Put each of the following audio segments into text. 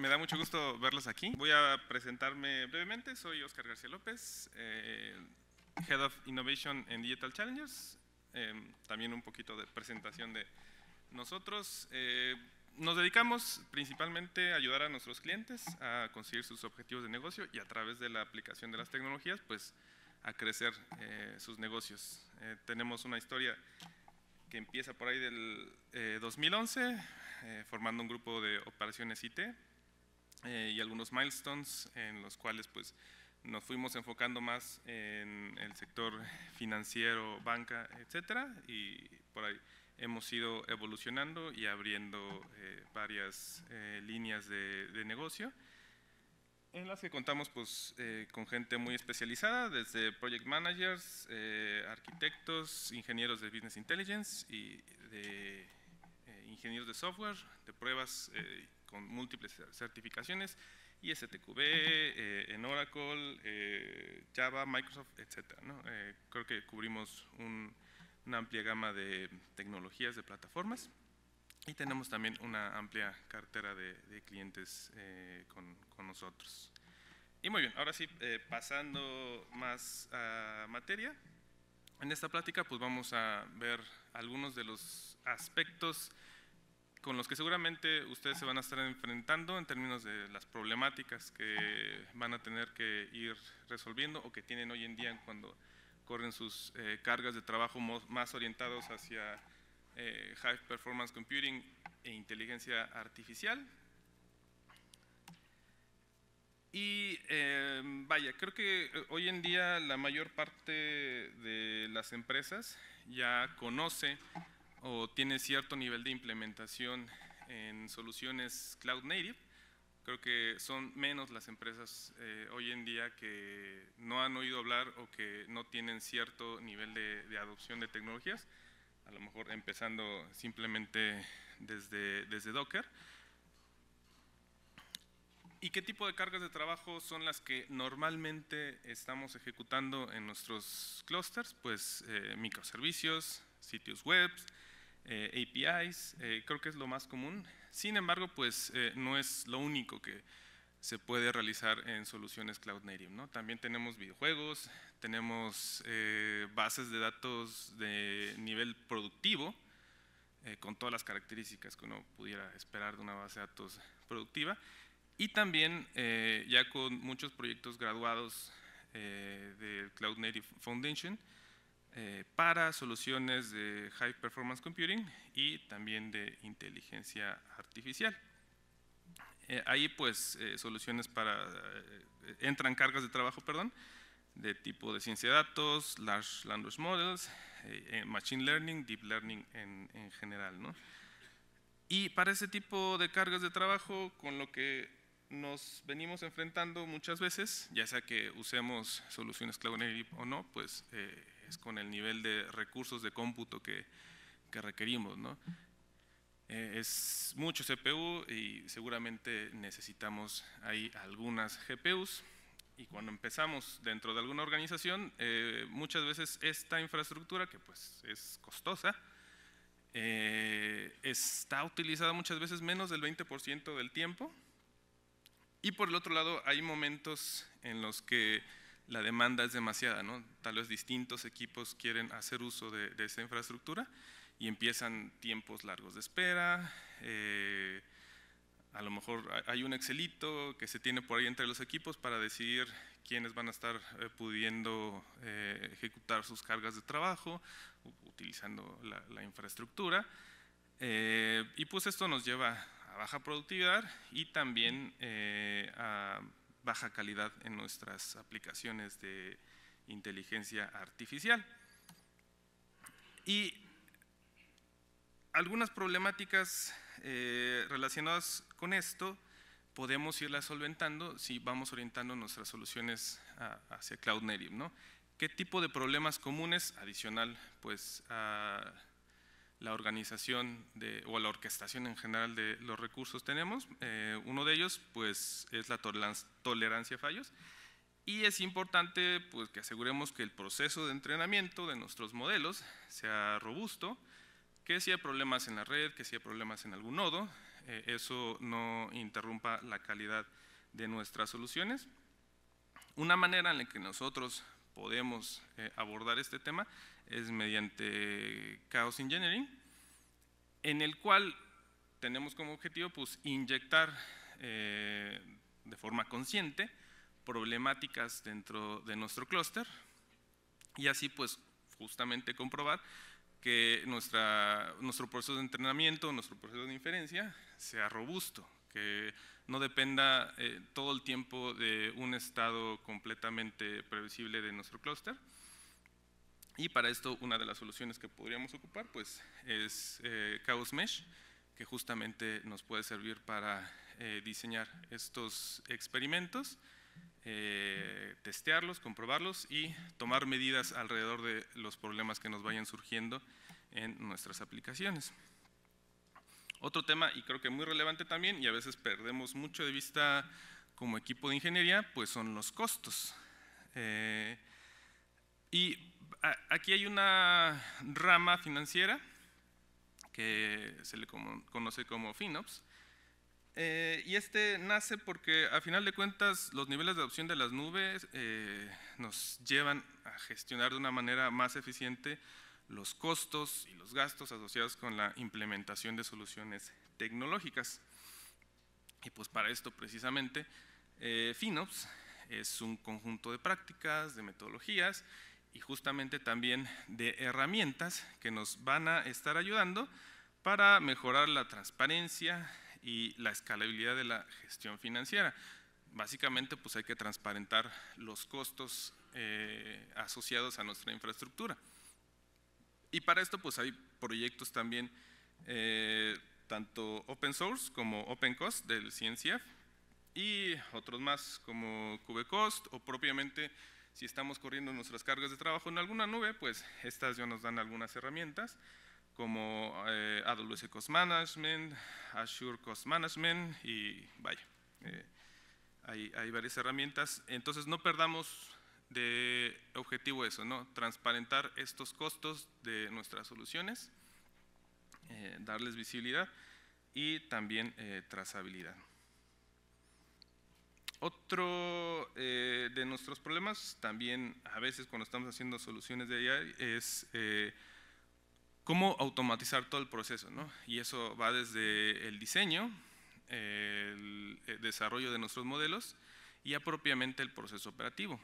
me da mucho gusto verlos aquí. Voy a presentarme brevemente. Soy Oscar García López, eh, Head of Innovation en Digital Challengers. Em, también un poquito de presentación de nosotros. Eh, nos dedicamos principalmente a ayudar a nuestros clientes a conseguir sus objetivos de negocio y a través de la aplicación de las tecnologías, pues a crecer eh, sus negocios. tenemos una historia que empieza por ahí del 2011, formando un grupo de operaciones IT eh, y algunos milestones en los cuales pues, nos fuimos enfocando más en el sector financiero, banca, etcétera, y por ahí hemos ido evolucionando y abriendo eh, varias eh, líneas de, negocio, en las que contamos pues, con gente muy especializada, desde project managers, arquitectos, ingenieros de business intelligence y de ingenieros de software, de pruebas con múltiples certificaciones, y eh, en Oracle, eh, Java, Microsoft, etc. Eh, creo que cubrimos una amplia gama de tecnologías, de plataformas, y tenemos también una amplia cartera de, clientes eh, con, con, nosotros. Y muy bien, ahora sí, pasando más a materia, en esta plática pues vamos a ver algunos de los aspectos con los que seguramente ustedes se van a estar enfrentando en términos de las problemáticas que van a tener que ir resolviendo o que tienen hoy en día cuando corren sus eh, cargas de trabajo más orientados hacia eh, High Performance Computing e inteligencia artificial. Y em, vaya, creo que eh, hoy en día la mayor parte de las empresas ya conoce o tiene cierto nivel de implementación en soluciones cloud native. Creo que son menos las empresas eh, hoy en día que no han oído hablar o que no tienen cierto nivel de, adopción de tecnologías, a lo mejor empezando simplemente desde, desde Docker. ¿Y qué tipo de cargas de trabajo son las que normalmente estamos ejecutando en nuestros clusters? Pues eh, microservicios, sitios web, eh, APIs, eh, creo que es lo más común. Sin embargo, pues eh, no es lo único que se puede realizar en soluciones cloud native. También tenemos videojuegos, tenemos bases de datos de nivel productivo, con todas las características que uno pudiera esperar de una base de datos productiva. Y también ya con muchos proyectos graduados del Cloud Native Foundation, eh, para soluciones de High Performance Computing y también de inteligencia artificial. Eh, ahí pues eh, soluciones para, entran cargas de trabajo, perdón, de tipo de ciencia de datos, Large Language Models, Machine Learning, Deep Learning en, en general. ¿no? Y para ese tipo de cargas de trabajo, con lo que nos venimos enfrentando muchas veces, ya sea que usemos soluciones Cloud Native o no, pues con el nivel de recursos de cómputo que, requerimos. Eh, es mucho CPU y seguramente necesitamos ahí algunas GPUs. Y cuando empezamos dentro de alguna organización, eh, muchas veces esta infraestructura, que pues es costosa, eh, está utilizada muchas veces menos del 20% del tiempo. Y por el otro lado, hay momentos en los que la demanda es demasiada, ¿no? Tal vez distintos equipos quieren hacer uso de, esa infraestructura y empiezan tiempos largos de espera, eh, a lo mejor hay un Excelito que se tiene por ahí entre los equipos para decidir quiénes van a estar eh, pudiendo eh, ejecutar sus cargas de trabajo, utilizando la, infraestructura. y pues esto nos lleva a baja productividad y también a baja calidad en nuestras aplicaciones de inteligencia artificial. Y algunas problemáticas eh, relacionadas con esto podemos irlas solventando si vamos orientando nuestras soluciones hacia Cloud Native. ¿no? ¿Qué tipo de problemas comunes adicional pues, a la organización o la orquestación en general de los recursos tenemos. Eh, uno de ellos pues, es la tolerancia a fallos y es importante pues, que aseguremos que el proceso de entrenamiento de nuestros modelos sea robusto, que si hay problemas en la red, que si hay problemas en algún nodo, eh, eso no interrumpa la calidad de nuestras soluciones. Una manera en la que nosotros podemos eh, abordar este tema es mediante Chaos Engineering, en el cual tenemos como objetivo pues, inyectar eh, de forma consciente problemáticas dentro de nuestro clúster y así pues justamente comprobar que nuestra, nuestro proceso de entrenamiento, nuestro proceso de inferencia sea robusto, que no dependa eh, todo el tiempo de un estado completamente previsible de nuestro clúster. Y para esto una de las soluciones que podríamos ocupar pues, es eh, Chaos Mesh, que justamente nos puede servir para eh, diseñar estos experimentos, testearlos, comprobarlos y tomar medidas alrededor de los problemas que nos vayan surgiendo en nuestras aplicaciones. Otro tema, y creo que muy relevante también, y a veces perdemos mucho de vista como equipo de ingeniería, pues son los costos. Eh, y aquí hay una rama financiera que se le conoce como FinOps, eh, y este nace porque a final de cuentas los niveles de adopción de las nubes eh, nos llevan a gestionar de una manera más eficiente los costos y los gastos asociados con la implementación de soluciones tecnológicas. Y pues para esto precisamente eh, FinOps es un conjunto de prácticas, de metodologías y justamente también de herramientas que nos van a estar ayudando para mejorar la transparencia y la escalabilidad de la gestión financiera. Básicamente pues hay que transparentar los costos eh, asociados a nuestra infraestructura. Y para esto pues hay proyectos también, eh, tanto open source como open cost del CNCF y otros más como Cost, o propiamente si estamos corriendo nuestras cargas de trabajo en alguna nube, pues estas ya nos dan algunas herramientas como eh, AWS Cost Management, Azure Cost Management y vaya, eh, hay, hay varias herramientas. Entonces no perdamos de objetivo eso, ¿no? Transparentar estos costos de nuestras soluciones, eh, darles visibilidad y también eh, trazabilidad. Otro eh, de nuestros problemas, también a veces cuando estamos haciendo soluciones de AI, es cómo automatizar todo el proceso, ¿no? Y eso va desde el diseño, el desarrollo de nuestros modelos y apropiamente el proceso operativo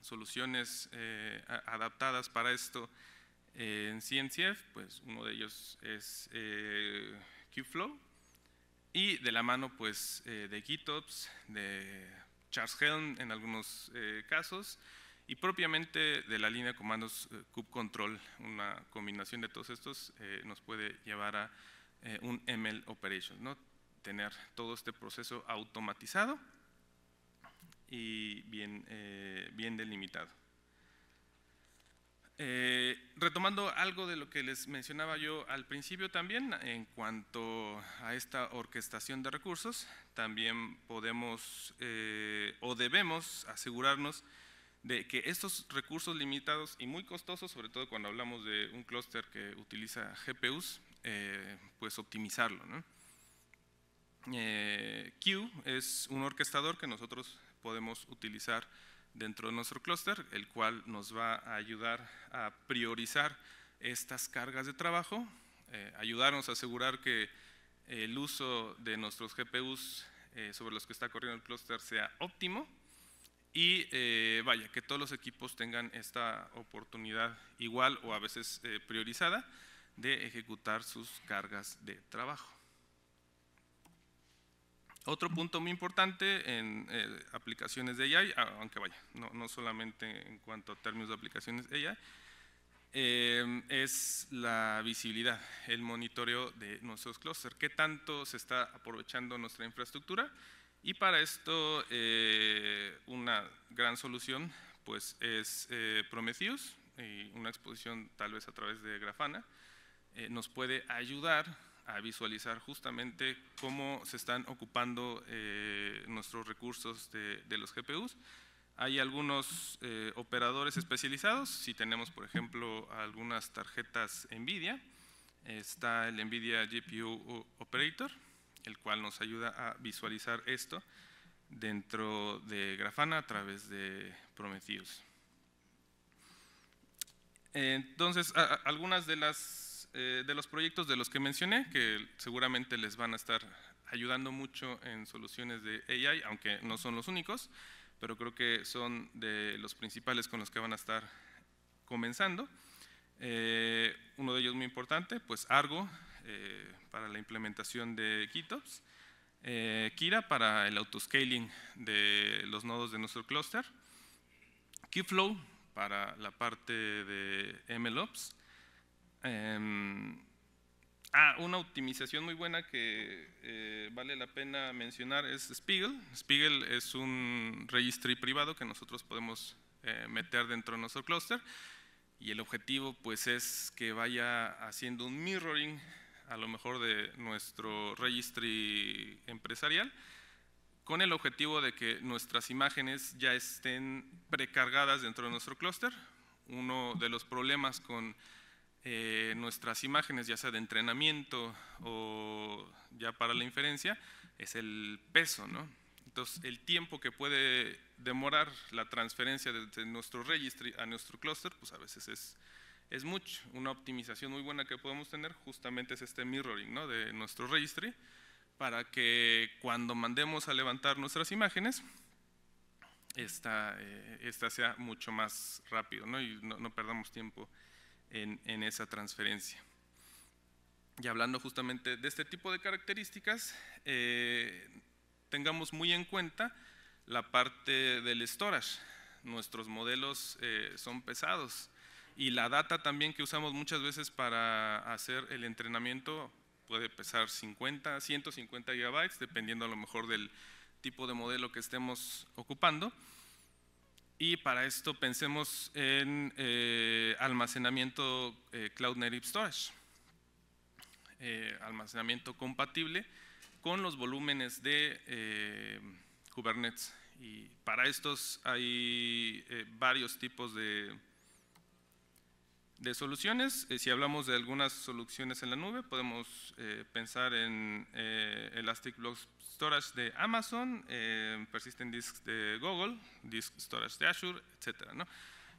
soluciones eh, adaptadas para esto eh, en CNCF, pues uno de ellos es Kubeflow eh, y de la mano pues de GitOps, de Charles Helm en algunos casos y propiamente de la línea de comandos kubectl, una combinación de todos estos nos puede llevar a un ML operation, ¿no? tener todo este proceso automatizado y bien, eh, bien delimitado. Eh, retomando algo de lo que les mencionaba yo al principio también, en cuanto a esta orquestación de recursos, también podemos eh, o debemos asegurarnos de que estos recursos limitados y muy costosos, sobre todo cuando hablamos de un clúster que utiliza GPUs, pues optimizarlo. ¿no? Q es un orquestador que nosotros podemos utilizar dentro de nuestro clúster, el cual nos va a ayudar a priorizar estas cargas de trabajo, eh, ayudarnos a asegurar que el uso de nuestros GPUs eh, sobre los que está corriendo el clúster sea óptimo y eh, vaya, que todos los equipos tengan esta oportunidad igual o a veces priorizada de ejecutar sus cargas de trabajo otro punto muy importante en eh, aplicaciones de AI, aunque vaya, no, solamente en cuanto a términos de aplicaciones AI, eh, es la visibilidad, el monitoreo de nuestros clusters, qué tanto se está aprovechando nuestra infraestructura y para esto eh, una gran solución pues es Prometheus y una exposición tal vez a través de Grafana nos puede ayudar a visualizar justamente cómo se están ocupando eh, nuestros recursos de, los GPUs. Hay algunos eh, operadores especializados, si tenemos por ejemplo algunas tarjetas NVIDIA, está el NVIDIA GPU Operator, el cual nos ayuda a visualizar esto dentro de Grafana a través de Prometheus. Entonces, algunas de las eh, de los proyectos de los que mencioné, que seguramente les van a estar ayudando mucho en soluciones de AI, aunque no son los únicos, pero creo que son de los principales con los que van a estar comenzando. Eh, uno de ellos muy importante, pues Argo eh, para la implementación de GitOps, Kira para el autoscaling de los nodos de nuestro cluster Kubeflow para la parte de MLOps, Em, ah, una optimización muy buena que eh, vale la pena mencionar es Spiegel. Spiegel es un registry privado que nosotros podemos eh, meter dentro de nuestro clúster y el objetivo pues es que vaya haciendo un mirroring a lo mejor de nuestro registry empresarial con el objetivo de que nuestras imágenes ya estén precargadas dentro de nuestro clúster. Uno de los problemas con eh, nuestras imágenes, ya sea de entrenamiento o ya para la inferencia, es el peso, ¿no? Entonces, el tiempo que puede demorar la transferencia desde nuestro registry a nuestro cluster, pues a veces es, es mucho. Una optimización muy buena que podemos tener justamente es este mirroring ¿no? de nuestro registry, para que cuando mandemos a levantar nuestras imágenes, esta, eh, esta sea mucho más rápido y no perdamos tiempo en, esa transferencia. Y hablando justamente de este tipo de características, eh, tengamos muy en cuenta la parte del storage. Nuestros modelos eh, son pesados y la data también que usamos muchas veces para hacer el entrenamiento puede pesar 50, 150 gigabytes, dependiendo a lo mejor del tipo de modelo que estemos ocupando. Y para esto pensemos en eh, almacenamiento eh, Cloud Native Storage, eh, almacenamiento compatible con los volúmenes de Kubernetes. Y para estos hay varios tipos de de soluciones. Eh, si hablamos de algunas soluciones en la nube, podemos eh, pensar en eh, Elastic Block Storage de Amazon, Persistent Disk de Google, Disk Storage de Azure, etcétera. ¿no?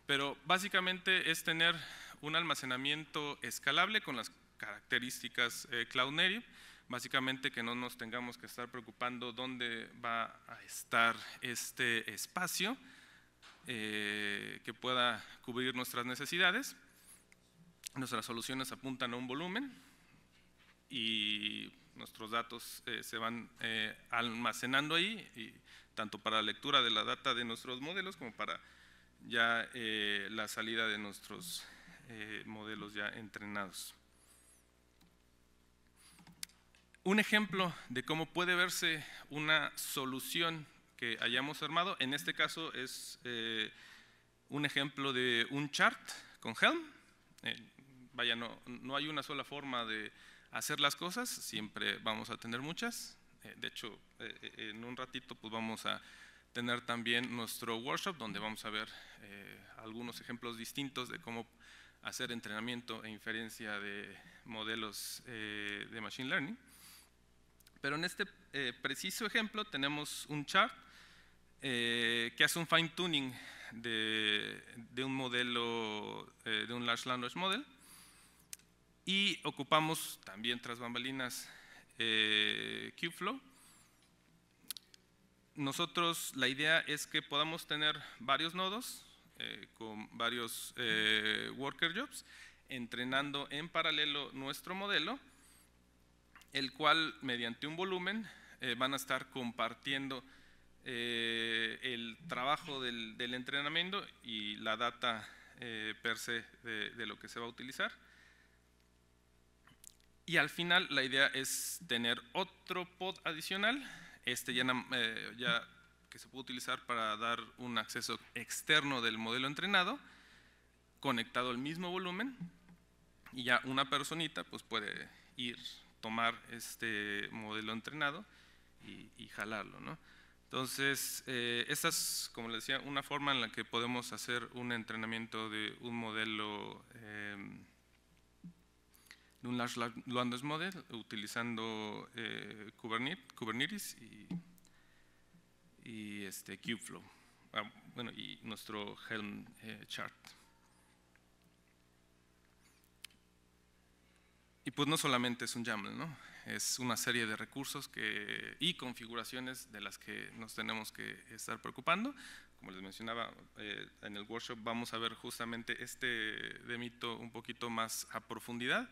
Pero básicamente es tener un almacenamiento escalable con las características cloud native, básicamente que no nos tengamos que estar preocupando dónde va a estar este espacio, que pueda cubrir nuestras necesidades. Nuestras soluciones apuntan a un volumen y nuestros datos eh, se van eh, almacenando ahí, tanto para la lectura de la data de nuestros modelos como para ya eh, la salida de nuestros modelos ya entrenados. Un ejemplo de cómo puede verse una solución que hayamos armado, en este caso es un ejemplo de un chart con Helm, vaya, no, hay una sola forma de hacer las cosas, siempre vamos a tener muchas. Eh, de hecho, eh, eh, en un ratito pues vamos a tener también nuestro workshop donde vamos a ver algunos ejemplos distintos de cómo hacer entrenamiento e inferencia de modelos de Machine Learning. Pero en este preciso ejemplo tenemos un chart que hace un fine tuning de, de un modelo, de un large language model. Y ocupamos también tras bambalinas eh, Kubeflow. Nosotros la idea es que podamos tener varios nodos eh, con varios eh, worker jobs, entrenando en paralelo nuestro modelo, el cual mediante un volumen eh, van a estar compartiendo el trabajo del, entrenamiento y la data per se de lo que se va a utilizar. Y al final la idea es tener otro pod adicional, este eh, ya, que se puede utilizar para dar un acceso externo del modelo entrenado, conectado al mismo volumen, y ya una personita pues puede ir, tomar este modelo entrenado y, jalarlo. Entonces, eh, esta es, como les decía, una forma en la que podemos hacer un entrenamiento de un modelo em, de un Large Landers Model utilizando eh, Kubernetes y, este Kubeflow. Ah, bueno, y nuestro Helm eh, chart. Y pues no solamente es un YAML, ¿no? Es una serie de recursos que, y configuraciones de las que nos tenemos que estar preocupando. Como les mencionaba eh, en el workshop, vamos a ver justamente este demito un poquito más a profundidad.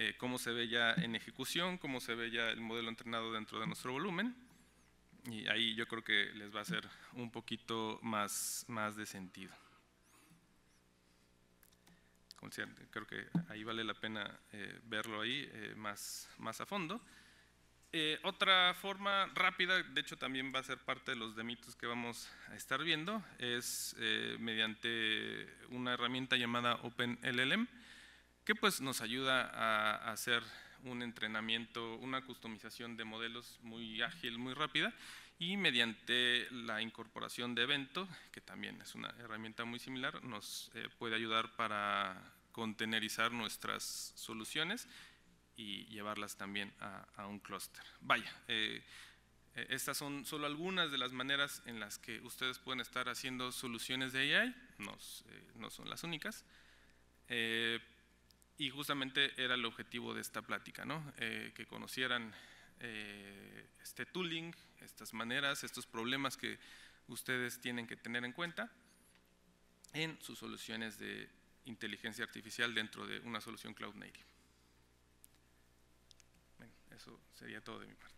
Eh, cómo se ve ya en ejecución, cómo se ve ya el modelo entrenado dentro de nuestro volumen. Y ahí yo creo que les va a hacer un poquito más, más de sentido. Creo que ahí vale la pena eh, verlo ahí eh, más, más a fondo. otra forma rápida, de hecho también va a ser parte de los demitos que vamos a estar viendo, es mediante una herramienta llamada OpenLLM, que pues nos ayuda a hacer un entrenamiento, una customización de modelos muy ágil, muy rápida y mediante la incorporación de evento, que también es una herramienta muy similar, nos eh, puede ayudar para contenerizar nuestras soluciones y llevarlas también a, un clúster. Vaya, eh, eh, estas son solo algunas de las maneras en las que ustedes pueden estar haciendo soluciones de AI, no son las únicas, y justamente era el objetivo de esta plática, ¿no? Eh, que conocieran eh, este tooling, estas maneras, estos problemas que ustedes tienen que tener en cuenta en sus soluciones de inteligencia artificial dentro de una solución cloud native. Bueno, eso sería todo de mi parte.